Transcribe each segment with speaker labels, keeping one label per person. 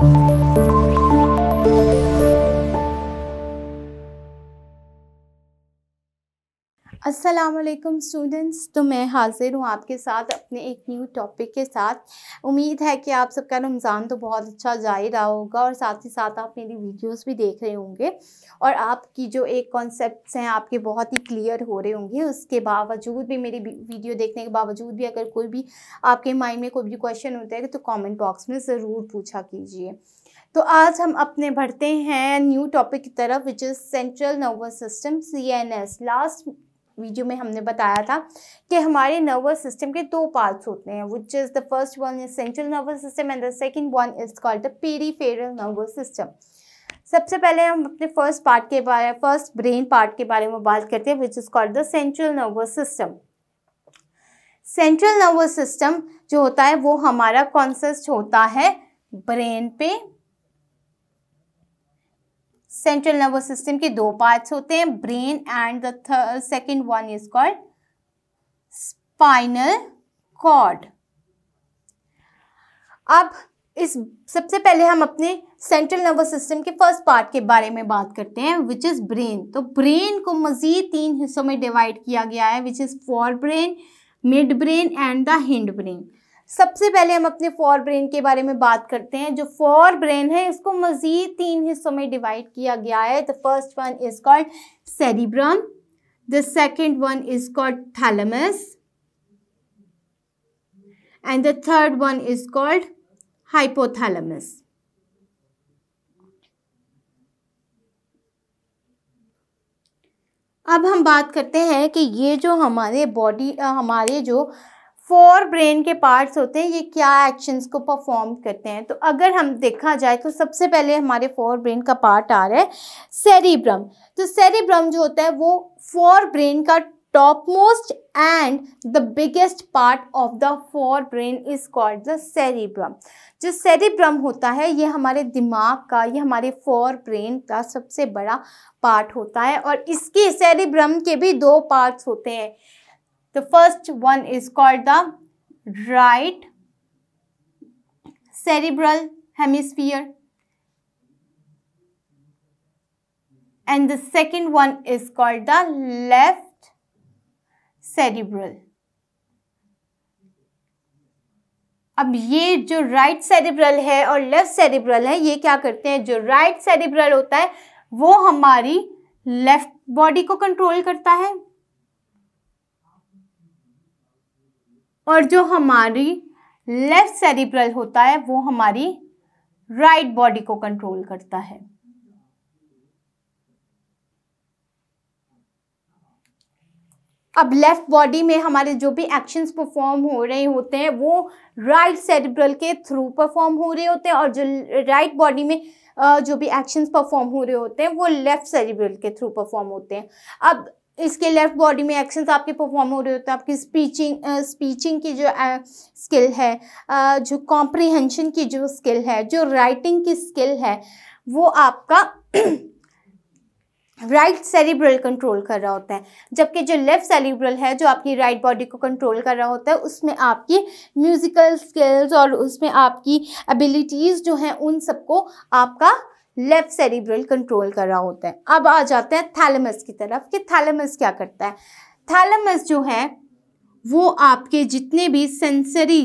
Speaker 1: Thank you. Aslam students तो मैं हाज़िर हूँ आपके साथ अपने एक न्यू टॉपिक के साथ उम्मीद है कि आप सबका रमज़ान तो बहुत अच्छा जा ही रहा होगा और साथ ही साथ आप मेरी वीडियोस भी देख रहे होंगे और आपकी जो एक कॉन्सेप्ट्स हैं आपके बहुत ही क्लियर हो रहे होंगे उसके बावजूद भी मेरी वीडियो देखने के बावजूद भी अगर कोई भी आपके माइंड में कोई भी क्वेश्चन होता है तो कॉमेंट बॉक्स में ज़रूर पूछा कीजिए तो आज हम अपने बढ़ते हैं न्यू टॉपिक की तरफ which is central nervous system C N S last video में हमने बताया था कि हमारे नर्वस सिस्टम के दो पार्ट्स होते हैं which is the first one is central nervous system and the second one is called the peripheral nervous system सबसे पहले हम अपने फर्स्ट पार्ट के बारे फर्स्ट ब्रेन पार्ट के बारे में बात करते हैं which is called the central nervous system central nervous system जो होता है वो हमारा कॉन्सेस्ट होता है ब्रेन पे सेंट्रल नर्वस सिस्टम के दो पार्ट्स होते हैं brain and the second one is called spinal cord अब इस सबसे पहले हम अपने सेंट्रल नर्वस सिस्टम के फर्स्ट पार्ट के बारे में बात करते हैं विच इज़ ब्रेन तो ब्रेन को मज़ीद तीन हिस्सों में डिवाइड किया गया है which is fore brain mid brain and the hind brain सबसे पहले हम अपने फॉर ब्रेन के बारे में बात करते हैं जो फॉर ब्रेन है इसको मज़ीद तीन हिस्सों में डिवाइड किया गया है the first one is called cerebrum the second one is called thalamus and the third one is called hypothalamus अब हम बात करते हैं कि ये जो हमारे बॉडी हमारे जो फोर ब्रेन के पार्ट्स होते हैं ये क्या एक्शंस को परफॉर्म करते हैं तो अगर हम देखा जाए तो सबसे पहले हमारे फोर ब्रेन का पार्ट आ रहा है सेरिब्रम तो सेरिब्रम जो होता है वो फोर ब्रेन का top most and the biggest part of the fore brain is called the cerebrum जो सेरिब्रम होता है ये हमारे दिमाग का ये हमारे फोर ब्रेन का सबसे बड़ा पार्ट होता है और इसके सेरिब्रम के भी दो पार्ट्स होते हैं The first one is called the right cerebral hemisphere and the second one is called the left cerebral. अब ये जो राइट सेरिब्रल है और लेफ्ट सेरिब्रल है ये क्या करते हैं जो राइट सेरिब्रल होता है वो हमारी लेफ्ट बॉडी को कंट्रोल करता है और जो हमारी लेफ्ट सेरिब्रल होता है वो हमारी राइट right बॉडी को कंट्रोल करता है अब लेफ्ट बॉडी में हमारे जो भी एक्शंस परफॉर्म हो रहे होते हैं वो राइट right सेरिब्रल के थ्रू परफॉर्म हो रहे होते हैं और जो राइट right बॉडी में जो भी एक्शंस परफॉर्म हो रहे होते हैं वो लेफ्ट सेरिब्रल के थ्रू परफॉर्म होते हैं अब इसके लेफ्ट बॉडी में एक्शंस आपके परफॉर्म हो रहे होते हैं आपकी स्पीचिंग स्पीचिंग की जो स्किल है जो कॉम्प्रिहेंशन की जो स्किल है जो राइटिंग की स्किल है वो आपका राइट सेरिब्रल कंट्रोल कर रहा होता है जबकि जो लेफ्ट सेरिब्रल है जो आपकी राइट right बॉडी को कंट्रोल कर रहा होता है उसमें आपकी म्यूज़िकल स्किल्स और उसमें आपकी एबिलिटीज़ जो हैं उन सबको आपका लेफ्ट सेरिब्रल कंट्रोल कर रहा होता है अब आ जाते हैं थैलेमस की तरफ कि थैलेमस क्या करता है थैलेमस जो है वो आपके जितने भी सेंसरी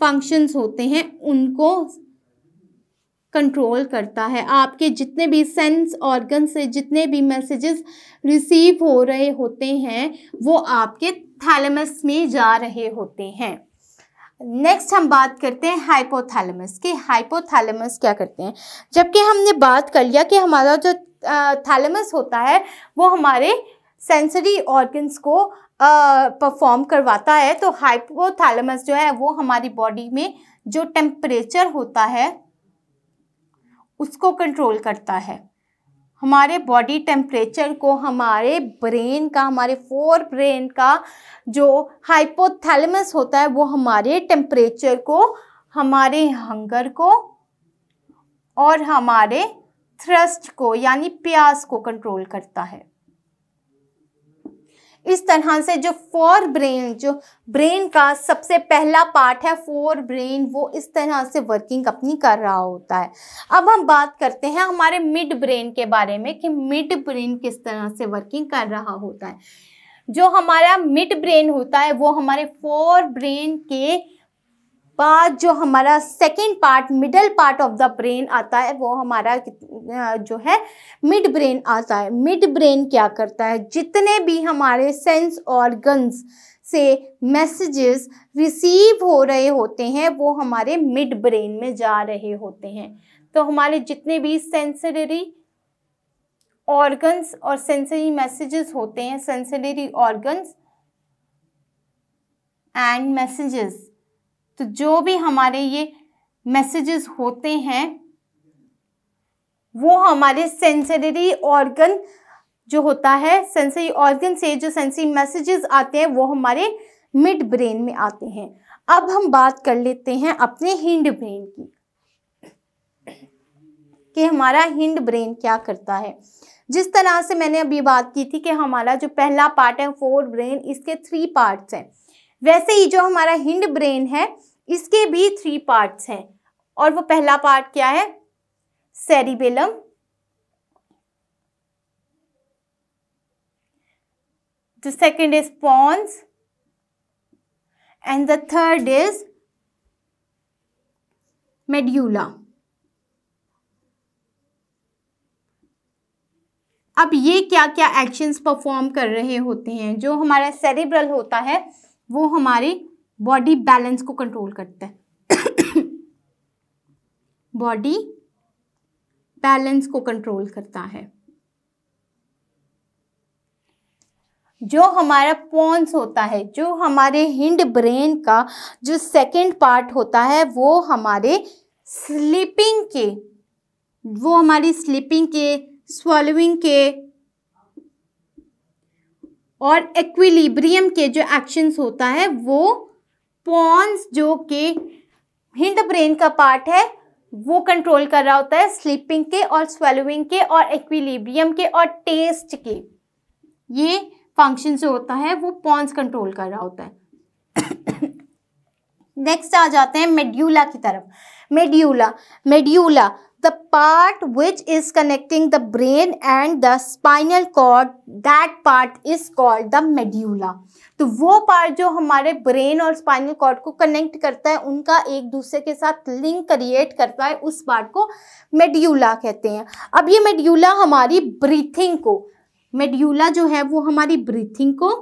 Speaker 1: फंक्शंस होते हैं उनको कंट्रोल करता है आपके जितने भी सेंस ऑर्गन से जितने भी मैसेजेस रिसीव हो रहे होते हैं वो आपके थैलेमस में जा रहे होते हैं नेक्स्ट हम बात करते हैं हाइपोथैलेमस की हाइपोथैलेमस क्या करते हैं जबकि हमने बात कर लिया कि हमारा जो थैलेमस होता है वो हमारे सेंसरी ऑर्गन्स को परफॉर्म करवाता है तो हाइपोथैलेमस जो है वो हमारी बॉडी में जो टेम्परेचर होता है उसको कंट्रोल करता है हमारे बॉडी टेम्परेचर को हमारे ब्रेन का हमारे फोर ब्रेन का जो हाइपोथैलेमस होता है वो हमारे टेम्परेचर को हमारे हंगर को और हमारे थ्रस्ट को यानी प्यास को कंट्रोल करता है इस तरह से जो फोर ब्रेन जो ब्रेन का सबसे पहला पार्ट है फोर ब्रेन वो इस तरह से वर्किंग अपनी कर रहा होता है अब हम बात करते हैं हमारे मिड ब्रेन के बारे में कि मिड ब्रेन किस तरह से वर्किंग कर रहा होता है जो हमारा मिड ब्रेन होता है वो हमारे फोर ब्रेन के बाद जो हमारा second part middle part of the brain आता है वो हमारा जो है मिड ब्रेन आता है मिड ब्रेन क्या करता है जितने भी हमारे सेंस ऑर्गन्स से मैसेजेस रिसीव हो रहे होते हैं वो हमारे मिड ब्रेन में जा रहे होते हैं तो हमारे जितने भी सेंसरी ऑर्गन्स और सेंसरी मैसेजेस होते हैं सेंसरी ऑर्गन्स एंड मैसेजेस तो जो भी हमारे ये मैसेजेस होते हैं वो हमारे सेंसरी ऑर्गन जो होता है सेंसरी ऑर्गन से जो सेंसरी मैसेजेस आते हैं वो हमारे मिड ब्रेन में आते हैं अब हम बात कर लेते हैं अपने हिंड ब्रेन की कि हमारा हिंड ब्रेन क्या करता है जिस तरह से मैंने अभी बात की थी कि हमारा जो पहला पार्ट है फोर ब्रेन इसके थ्री पार्ट्स हैं वैसे ही जो हमारा हिंड ब्रेन है इसके भी थ्री पार्ट्स हैं और वो पहला पार्ट क्या है cerebellum the second is pons and the third is medulla अब ये क्या क्या एक्शंस परफॉर्म कर रहे होते हैं जो हमारा सेरिब्रल होता है वो हमारे बॉडी बैलेंस को कंट्रोल करता है बॉडी बैलेंस को कंट्रोल करता है जो हमारा पॉन्स होता है जो हमारे हिंड ब्रेन का जो सेकंड पार्ट होता है वो हमारे स्लीपिंग के वो हमारी स्लीपिंग के स्वॉलोइंग के और एक्विलिब्रियम के जो एक्शंस होता है वो पॉन्स जो कि हिंद ब्रेन का पार्ट है वो कंट्रोल कर रहा होता है स्लीपिंग के और स्वेलोइंग के और एक्विलिब्रियम के और टेस्ट के ये फंक्शन जो होता है वो पॉन्स कंट्रोल कर रहा होता है नेक्स्ट आ जाते हैं मेड्यूला की तरफ medulla medulla the part which is connecting the brain and the spinal cord that part is called the medulla तो वो पार्ट जो हमारे ब्रेन और स्पाइनल कॉर्ड को कनेक्ट करता है उनका एक दूसरे के साथ लिंक क्रिएट करता है उस पार्ट को मेड्यूला कहते हैं अब ये मेड्यूला हमारी ब्रीथिंग को मेड्यूला जो है वो हमारी ब्रीथिंग को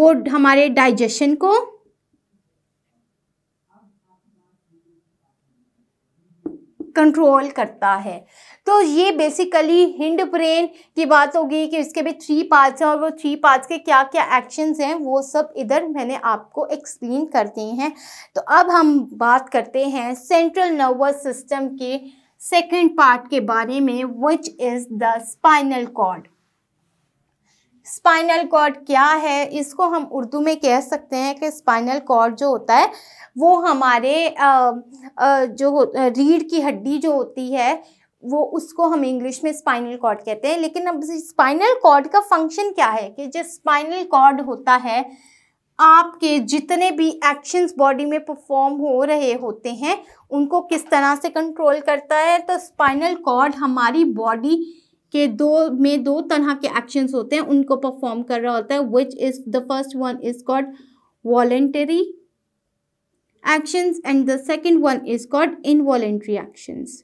Speaker 1: वो हमारे डाइजेशन को कंट्रोल करता है तो ये बेसिकली हिंड ब्रेन की बात होगी कि इसके भी थ्री पार्ट्स हैं और वो थ्री पार्ट्स के क्या क्या एक्शंस हैं वो सब इधर मैंने आपको एक्सप्लेन कर दिए हैं तो अब हम बात करते हैं सेंट्रल नर्वस सिस्टम के सेकेंड पार्ट के बारे में which is the spinal cord spinal cord क्या है इसको हम उर्दू में कह सकते हैं कि स्पाइनल कॉर्ड जो होता है वो हमारे आ, आ, जो रीढ़ की हड्डी जो होती है वो उसको हम इंग्लिश में स्पाइनल कॉर्ड कहते हैं लेकिन अब स्पाइनल कॉर्ड का फंक्शन क्या है कि जो स्पाइनल कॉर्ड होता है आपके जितने भी एक्शंस बॉडी में परफॉर्म हो रहे होते हैं उनको किस तरह से कंट्रोल करता है तो स्पाइनल कॉर्ड हमारी बॉडी के दो में दो तरह के एक्शंस होते हैं उनको परफॉर्म कर रहा होता है which is the first one is called voluntary actions and the second one is called involuntary actions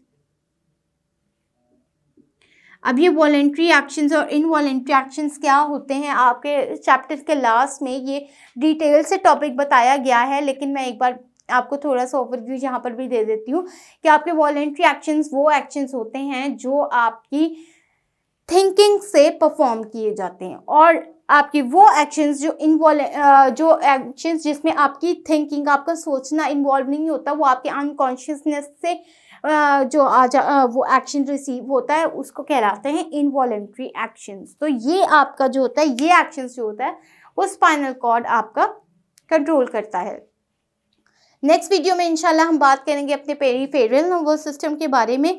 Speaker 1: अब ये वॉलेंट्री एक्शंस और इनवॉलेंट्री एक्शंस क्या होते हैं आपके चैप्टर के लास्ट में ये डिटेल से टॉपिक बताया गया है लेकिन मैं एक बार आपको थोड़ा सा ओवरव्यू यहाँ पर भी दे देती हूँ कि आपके वॉलेंट्री एक्शंस वो एक्शंस होते हैं जो आपकी थिंकिंग से परफॉर्म किए जाते हैं और आपकी वो एक्शंस जो इन्वॉल जो एक्शंस जिसमें आपकी थिंकिंग आपका सोचना इन्वॉल्व नहीं होता वो आपके अनकॉन्शियसनेस से जो आ जा वो एक्शन रिसीव होता है उसको कहलाते हैं इनवॉलेंट्री एक्शंस तो ये आपका जो होता है ये एक्शंस जो होता है वो स्पाइनल कॉर्ड आपका कंट्रोल करता है नेक्स्ट वीडियो में इंशाल्लाह हम बात करेंगे अपने पेरीफेरल नर्वस सिस्टम के बारे में